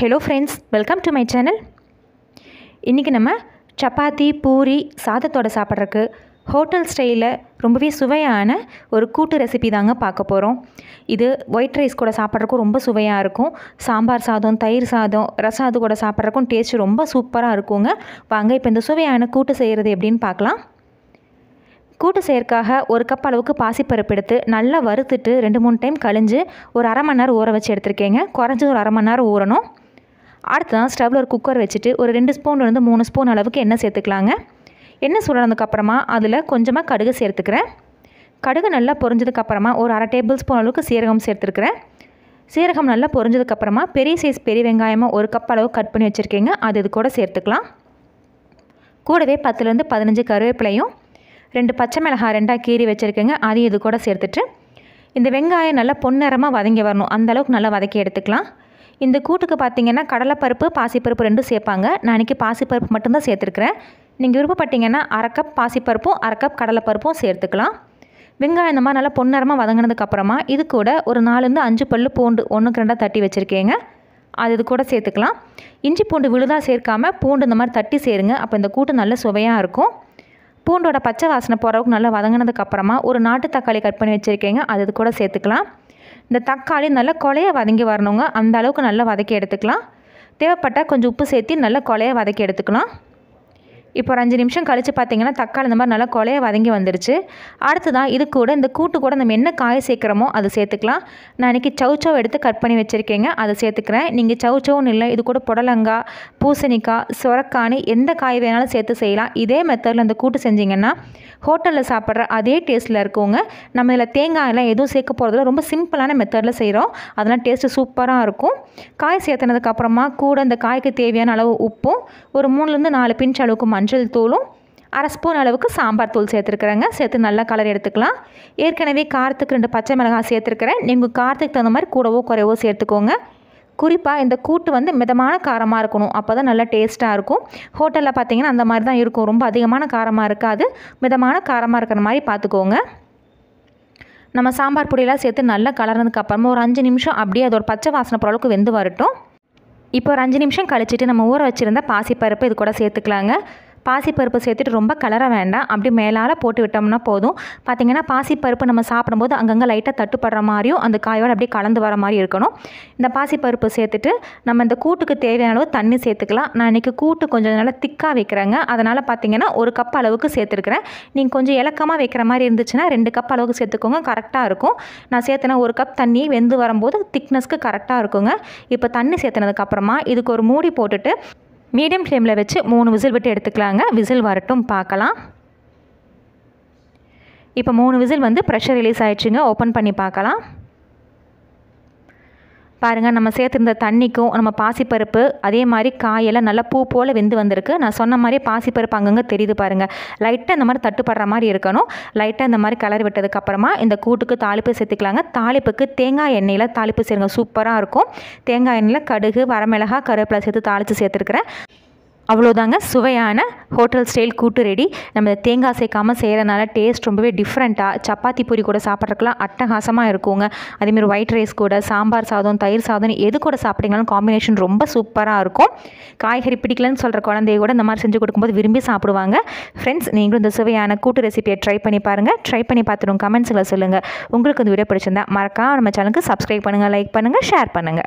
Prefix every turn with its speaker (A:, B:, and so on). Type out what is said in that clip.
A: hello friends welcome to my channel இன்றைக்கி நம்ம சப்பாத்தி பூரி சாதத்தோட சாப்பிட்றக்கு ஹோட்டல் ஸ்டைலில் ரொம்பவே சுவையான ஒரு கூட்டு ரெசிபி தாங்க பார்க்க போகிறோம் இது ஒயிட் ரைஸ் கூட சாப்பிட்றக்கும் ரொம்ப சுவையாக இருக்கும் சாம்பார் சாதம் தயிர் சாதம் ரசாது கூட சாப்பிட்றக்கும் டேஸ்ட் ரொம்ப சூப்பராக இருக்குங்க வாங்க இப்போ இந்த சுவையான கூட்டு செய்கிறது எப்படின்னு பார்க்கலாம் கூட்டு செய்யறக்காக ஒரு கப் அளவுக்கு பாசிப்பருப்பு எடுத்து நல்லா வறுத்துட்டு ரெண்டு மூணு டைம் கழிஞ்சு ஒரு அரை மணி நேரம் ஊற வச்சு எடுத்துருக்கேங்க குறைஞ்சி ஒரு அரை மணி நேரம் ஊறணும் அடுத்ததான் ஸ்டவ்வில் ஒரு குக்கர் வச்சுட்டு ஒரு ரெண்டு ஸ்பூன்லேருந்து மூணு ஸ்பூன் அளவுக்கு எண்ணெய் சேர்த்துக்கலாங்க எண்ணெய் சுடனதுக்கப்புறமா அதில் கொஞ்சமாக கடுகு சேர்த்துக்கிறேன் கடுகு நல்லா பொரிஞ்சதுக்கப்புறமா ஒரு அரை டேபிள் ஸ்பூன் அளவுக்கு சீரகம் சேர்த்துருக்குறேன் சீரகம் நல்லா பொரிஞ்சதுக்கப்புறமா பெரிய சைஸ் பெரிய வெங்காயமாக ஒரு கப் அளவு கட் பண்ணி வச்சுருக்கீங்க அது இது கூட சேர்த்துக்கலாம் கூடவே பத்துலேருந்து பதினஞ்சு கருவேப்பிலையும் ரெண்டு பச்சை மிளகாய் ரெண்டாக கீறி வச்சுருக்கேங்க அதையும் இது கூட சேர்த்துட்டு இந்த வெங்காயம் நல்லா பொன்னிறமாக வதங்கி வரணும் அந்தளவுக்கு நல்லா வதக்கி எடுத்துக்கலாம் இந்த கூட்டுக்கு பார்த்தீங்கன்னா கடலைப்பருப்பு பாசிப்பருப்பு ரெண்டும் சேர்ப்பாங்க நான் இன்றைக்கி பாசிப்பருப்பு மட்டும்தான் சேர்த்துருக்கிறேன் நீங்கள் விருப்பப்பட்டீங்கன்னா அரை கப் பாசிப்பருப்பும் அரை கப் கடலைப்பருப்பும் சேர்த்துக்கலாம் வெங்காயம் இந்த மாதிரி நல்லா பொன்னரமாக வதங்கினதுக்கப்புறமா இது கூட ஒரு நாலுலேருந்து அஞ்சு பல் பூண்டு ஒன்றுக்கு ரெண்டாக தட்டி வச்சுருக்கேங்க அது இது கூட சேர்த்துக்கலாம் இஞ்சி பூண்டு விழுதாக சேர்க்காமல் பூண்டு இந்த மாதிரி தட்டி சேருங்க அப்போ இந்த கூட்டு நல்ல சுவையாக இருக்கும் பூண்டோட பச்சை வாசனை போகிறவுக்கு நல்லா வதங்கினதுக்கப்புறமா ஒரு நாட்டு தக்காளி கட் பண்ணி வச்சுருக்கேங்க அது இது கூட சேர்த்துக்கலாம் இந்த தக்காளி நல்லா கொலையை வதங்கி வரணுங்க அந்த அளவுக்கு நல்லா வதக்கி எடுத்துக்கலாம் தேவைப்பட்டால் கொஞ்சம் உப்பு சேர்த்து நல்லா கொலையை வதக்கி எடுத்துக்கலாம் இப்போ ஒரு அஞ்சு நிமிஷம் கழித்து பார்த்தீங்கன்னா தக்காளி இந்த மாதிரி நல்லா கொலையை வதங்கி வந்துருச்சு அடுத்ததான் இது கூட இந்த கூட்டு கூட நம்ம என்ன காய் சேர்க்குறோமோ அதை சேர்த்துக்கலாம் நான் இன்றைக்கி சவுச்சோ எடுத்து கட் பண்ணி வச்சுருக்கேங்க அதை சேர்த்துக்கிறேன் நீங்கள் சவுச்சோன்னு இல்லை இது கூட புடலங்காய் பூசணிக்காய் சுரக்காணி எந்த காய் வேணாலும் சேர்த்து செய்யலாம் இதே மெத்தடில் அந்த கூட்டு செஞ்சிங்கன்னா ஹோட்டலில் சாப்பிட்ற அதே டேஸ்ட்டில் இருக்குங்க நம்ம இதில் தேங்காயெல்லாம் எதுவும் சேர்க்க போகிறதுல ரொம்ப சிம்பிளான மெத்தடில் செய்கிறோம் அதெல்லாம் டேஸ்ட்டு சூப்பராக இருக்கும் காய் சேர்த்துனதுக்கப்புறமா கூட அந்த காய்க்கு தேவையான அளவு உப்பும் ஒரு மூணுலேருந்து நாலு பிஞ்ச் அளவுக்கு மஞ்சள் மஞ்சள் தூளும் அரை ஸ்பூன் அளவுக்கு சாம்பார் தூள் சேர்த்துருக்குறேங்க சேர்த்து நல்லா கலர் எடுத்துக்கலாம் ஏற்கனவே காரத்துக்கு ரெண்டு பச்சை மிளகாய் சேர்த்துருக்குறேன் நீங்கள் காரத்துக்கு தகுந்த மாதிரி கூடவோ குறைவோ சேர்த்துக்கோங்க குறிப்பாக இந்த கூட்டு வந்து மிதமான காரமாக இருக்கணும் அப்போ தான் நல்லா டேஸ்ட்டாக இருக்கும் ஹோட்டலில் பார்த்தீங்கன்னா அந்த மாதிரி தான் இருக்கும் ரொம்ப அதிகமான காரமாக இருக்காது மிதமான காரமாக இருக்கிற மாதிரி பார்த்துக்கோங்க நம்ம சாம்பார் பொடியெல்லாம் சேர்த்து நல்லா அப்புறமா ஒரு அஞ்சு நிமிஷம் அப்படியே அதோட பச்சை வாசனை பொருளுக்கு வெந்து வரட்டும் இப்போ ஒரு அஞ்சு நிமிஷம் கழிச்சிட்டு நம்ம ஊற வச்சுருந்த பாசிப்பருப்பு இது கூட சேர்த்துக்கலாங்க பாசிப்பருப்பு சேர்த்துட்டு ரொம்ப கலர வேண்டாம் அப்படி மேலால் போட்டு விட்டோம்னா போதும் பார்த்திங்கன்னா பாசிப்பருப்பு நம்ம சாப்பிடும்போது அங்கங்கே லைட்டாக தட்டுப்படுற மாதிரியும் அந்த காயோடு அப்படியே கலந்து வர மாதிரி இருக்கணும் இந்த பாசிப்பருப்பு சேர்த்துட்டு நம்ம இந்த கூட்டுக்கு தேவையான அளவு தண்ணி சேர்த்துக்கலாம் நான் இன்றைக்கி கூட்டு கொஞ்சம் நல்லா திக்காக வைக்கிறேங்க அதனால் பார்த்திங்கன்னா ஒரு கப் அளவுக்கு சேர்த்துருக்குறேன் நீங்கள் கொஞ்சம் இலக்கமாக வைக்கிற மாதிரி இருந்துச்சுன்னா ரெண்டு கப் அளவுக்கு சேர்த்துக்கோங்க கரெக்டாக இருக்கும் நான் சேர்த்தனா ஒரு கப் தண்ணி வெந்து வரும்போது திக்னஸ்க்கு கரெக்டாக இருக்குங்க இப்போ தண்ணி சேர்த்துனதுக்கப்புறமா இதுக்கு ஒரு மூடி போட்டுட்டு மீடியம் ஃப்ளேமில் வச்சு மூணு விசில் விட்டு எடுத்துக்கலாங்க விசில் வரட்டும் பார்க்கலாம் இப்போ மூணு விசில் வந்து ப்ரெஷர் ரிலீஸ் ஆகிடுச்சுங்க ஓப்பன் பண்ணி பார்க்கலாம் பாருங்கள் நம்ம சேர்த்துருந்த தண்ணிக்கும் நம்ம பாசிப்பருப்பு அதே மாதிரி காயெல்லாம் நல்லா பூ போல் வெந்து வந்திருக்கு நான் சொன்ன மாதிரி பாசிப்பருப்பு அங்கங்கே தெரியுது பாருங்கள் லைட்டாக இந்த மாதிரி தட்டுப்படுற மாதிரி இருக்கணும் லைட்டாக இந்த மாதிரி கலர் விட்டதுக்கப்புறமா இந்த கூட்டுக்கு தாளிப்பு சேர்த்துக்கலாங்க தாளிப்புக்கு தேங்காய் எண்ணெயில் தாளிப்பு சேருங்க சூப்பராக இருக்கும் தேங்காய் எண்ணெயில் கடுகு வரமிளகா கருவேப்பிலை சேர்த்து தாளித்து சேர்த்துருக்குறேன் அவ்வளோதாங்க சுவையான ஹோட்டல் ஸ்டைல் கூட்டு ரெடி நம்ம தேங்காய் சேர்க்காமல் செய்கிறனால டேஸ்ட் ரொம்பவே டிஃப்ரெண்ட்டாக சப்பாத்தி பூரி கூட சாப்பிட்றதுக்குலாம் அட்டகாசமாக இருக்குங்க அதேமாதிரி ஒயிட் ரைஸ் கூட சாம்பார் சாதம் தயிர் சாதம் எது கூட சாப்பிட்டீங்களும் காம்பினேஷன் ரொம்ப சூப்பராக இருக்கும் காய்கறி பிடிக்கலன்னு சொல்கிற குழந்தைய கூட இந்த மாதிரி செஞ்சு கொடுக்கும்போது விரும்பி சாப்பிடுவாங்க ஃப்ரெண்ட்ஸ் நீங்களும் இந்த சுவையான கூட்டு ரெசிபியை ட்ரை பண்ணி பாருங்கள் ட்ரை பண்ணி பார்த்துட்டு கமெண்ட்ஸில் சொல்லுங்கள் உங்களுக்கு இந்த வீடியோ பிடிச்சிருந்தா மறக்காம நம்ம சேனலுக்கு சப்ஸ்கிரைப் பண்ணுங்கள் லைக் பண்ணுங்கள் ஷேர் பண்ணுங்கள்